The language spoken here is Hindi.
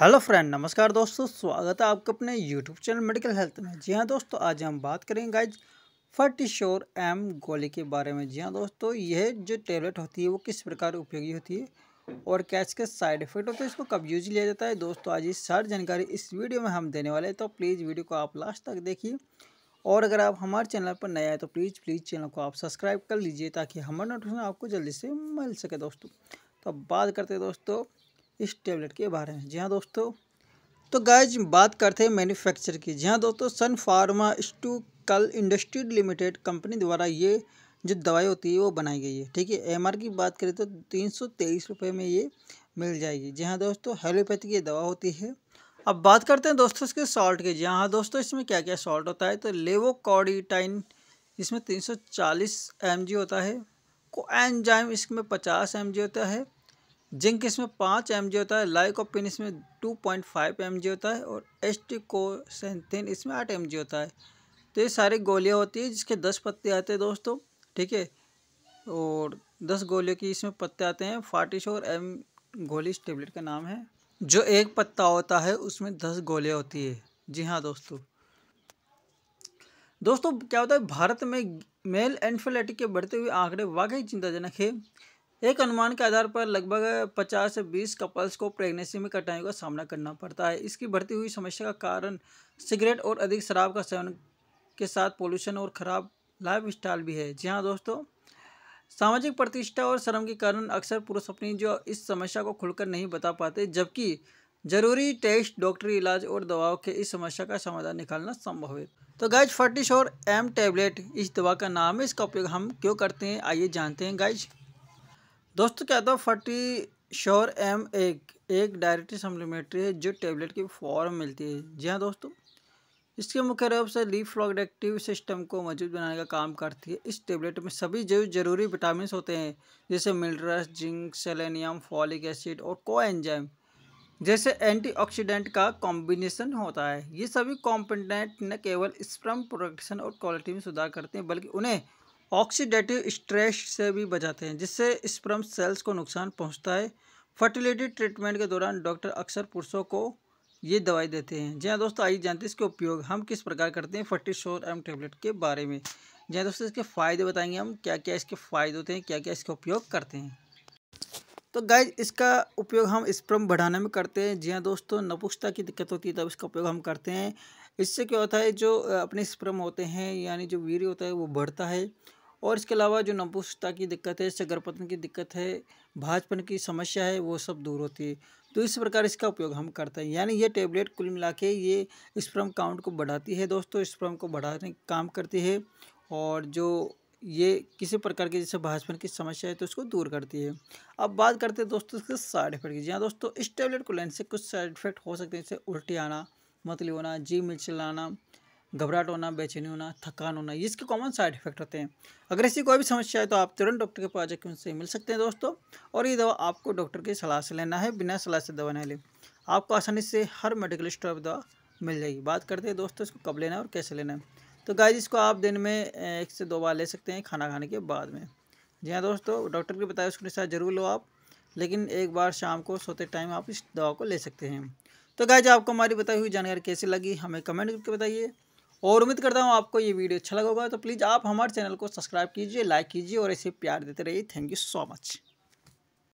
हेलो फ्रेंड नमस्कार दोस्तों स्वागत है आपका अपने यूट्यूब चैनल मेडिकल हेल्थ में जी हाँ दोस्तों आज हम बात करेंगे गाइज फर्टिश्योर एम गोली के बारे में जी हाँ दोस्तों यह जो टेबलेट होती है वो किस प्रकार उपयोगी होती है और क्या इसके साइड इफेक्ट होते हैं इसको कब यूज लिया जाता है दोस्तों आज इस सारी जानकारी इस वीडियो में हम देने वाले हैं तो प्लीज़ वीडियो को आप लास्ट तक देखिए और अगर आप हमारे चैनल पर नए आए तो प्लीज़ प्लीज़ चैनल को आप सब्सक्राइब कर लीजिए ताकि हमारा नोटिफिकेशन आपको जल्दी से मिल सके दोस्तों तो बात करते हैं दोस्तों इस टेबलेट के बारे में जी हाँ दोस्तों तो गाइज बात करते हैं मैन्युफैक्चर की जी हाँ दोस्तों सन फार्मा कल इंडस्ट्री लिमिटेड कंपनी द्वारा ये जो दवाई होती है वो बनाई गई है ठीक है एमआर की बात करें तो तीन सौ तेईस रुपये में ये मिल जाएगी जी हाँ दोस्तों हेलोपैथी की दवा होती है अब बात करते हैं दोस्तों इसके सॉल्ट के जी हाँ दोस्तों इसमें क्या क्या सॉल्ट होता है तो लेवोकॉडिटाइन इसमें तीन सौ चालीस एम जी होता है को एनजाइम इसमें पचास एम जी होता है जिंक इसमें पाँच एम होता है लाइकोपिन इसमें टू पॉइंट फाइव एम होता है और एस्टिकोसेंथिन इसमें आठ एम होता है तो ये सारी गोलियाँ होती है जिसके दस पत्ते आते हैं दोस्तों ठीक है और दस गोलियों की इसमें पत्ते आते हैं फाटिश और एम गोली इस टेबलेट का नाम है जो एक पत्ता होता है उसमें दस गोलियाँ होती है जी हाँ दोस्तों दोस्तों क्या होता है भारत में मेल एनफेलेटिक के बढ़ते हुए आंकड़े वाकई चिंताजनक है एक अनुमान के आधार पर लगभग 50 से 20 कपल्स को प्रेगनेंसी में कठिनाइयों का सामना करना पड़ता है इसकी बढ़ती हुई समस्या का कारण सिगरेट और अधिक शराब का सेवन के साथ पोल्यूशन और ख़राब लाइफ स्टाइल भी है जी हाँ दोस्तों सामाजिक प्रतिष्ठा और शर्म के कारण अक्सर पुरुष अपनी जो इस समस्या को खुलकर नहीं बता पाते जबकि जरूरी टेस्ट डॉक्टरी इलाज और दवाओं के इस समस्या का समाधान निकालना संभव है तो गाइज फर्टिश और एम टैबलेट इस दवा का नाम है इसका उपयोग हम क्यों करते हैं आइए जानते हैं गाइज दोस्तों क्या था फर्टी श्योर एम एक एक डायरेक्टली सप्लीमेंट्री है जो टेबलेट की फॉर्म मिलती है जी हाँ दोस्तों इसके मुख्य रूप से लीफ प्रोडक्टिव सिस्टम को मजबूत बनाने का काम करती है इस टेबलेट में सभी जो जरूरी विटामिन होते हैं जैसे minerals zinc selenium folic acid और को जैसे एंटीऑक्सीडेंट का कॉम्बिनेशन होता है ये सभी कॉम्पोनेंट न केवल स्प्रम प्रोडक्शन और क्वालिटी में सुधार करते हैं बल्कि उन्हें ऑक्सीडेटिव स्ट्रेस से भी बचाते हैं जिससे स्प्रम सेल्स को नुकसान पहुंचता है फर्टिलिटी ट्रीटमेंट के दौरान डॉक्टर अक्सर पुरुषों को ये दवाई देते हैं जी हाँ दोस्तों आइए जानते हैं इसके उपयोग हम किस प्रकार करते हैं शोर एम टेबलेट के बारे में जी हाँ दोस्तों इसके फ़ायदे बताएंगे हम क्या क्या इसके फ़ायदे होते हैं क्या क्या इसका उपयोग करते हैं तो गाय इसका उपयोग हम स्प्रम बढ़ाने में करते हैं जी हाँ दोस्तों नपुस्ता की दिक्कत होती है तब इसका उपयोग हम करते हैं इससे क्या होता है जो अपने स्प्रम होते हैं यानी जो वीर होता है वो बढ़ता है और इसके अलावा जो नपुंसकता की दिक्कत है सगरपतन की दिक्कत है भाजपन की समस्या है वो सब दूर होती है तो इस प्रकार इसका उपयोग हम करते हैं यानी ये टेबलेट कुल मिला के ये स्प्रम काउंट को बढ़ाती है दोस्तों स्प्रम को बढ़ाने का काम करती है और जो ये किसी प्रकार की जैसे भाजपन की समस्या है तो इसको दूर करती है अब बात करते हैं दोस्तों इसके साइड इफेक्ट की जहाँ दोस्तों इस टेबलेट को लेने से कुछ साइड इफेक्ट हो सकते हैं जैसे उल्टी आना मतली होना जी मिचलाना घबराहट होना बेचैनी होना थकान होना इसके कॉमन साइड इफेक्ट होते हैं अगर ऐसी कोई भी समस्या है तो आप तुरंत डॉक्टर के पास जाकर उनसे मिल सकते हैं दोस्तों और ये दवा आपको डॉक्टर की सलाह से लेना है बिना सलाह से दवा नहीं ले आपको आसानी से हर मेडिकल स्टोर पर दवा मिल जाएगी बात करते हैं दोस्तों इसको कब लेना है और कैसे लेना है तो जी इसको आप दिन में एक से दो बार ले सकते हैं खाना खाने के बाद में जी हाँ दोस्तों डॉक्टर के बताए उसके अनुसार ज़रूर लो आप लेकिन एक बार शाम को सोते टाइम आप इस दवा को ले सकते हैं तो जी आपको हमारी बताई हुई जानकारी कैसी लगी हमें कमेंट करके बताइए और उम्मीद करता हूँ आपको ये वीडियो अच्छा लगा होगा तो प्लीज़ आप हमारे चैनल को सब्सक्राइब कीजिए लाइक कीजिए और ऐसे प्यार देते रहिए थैंक यू सो मच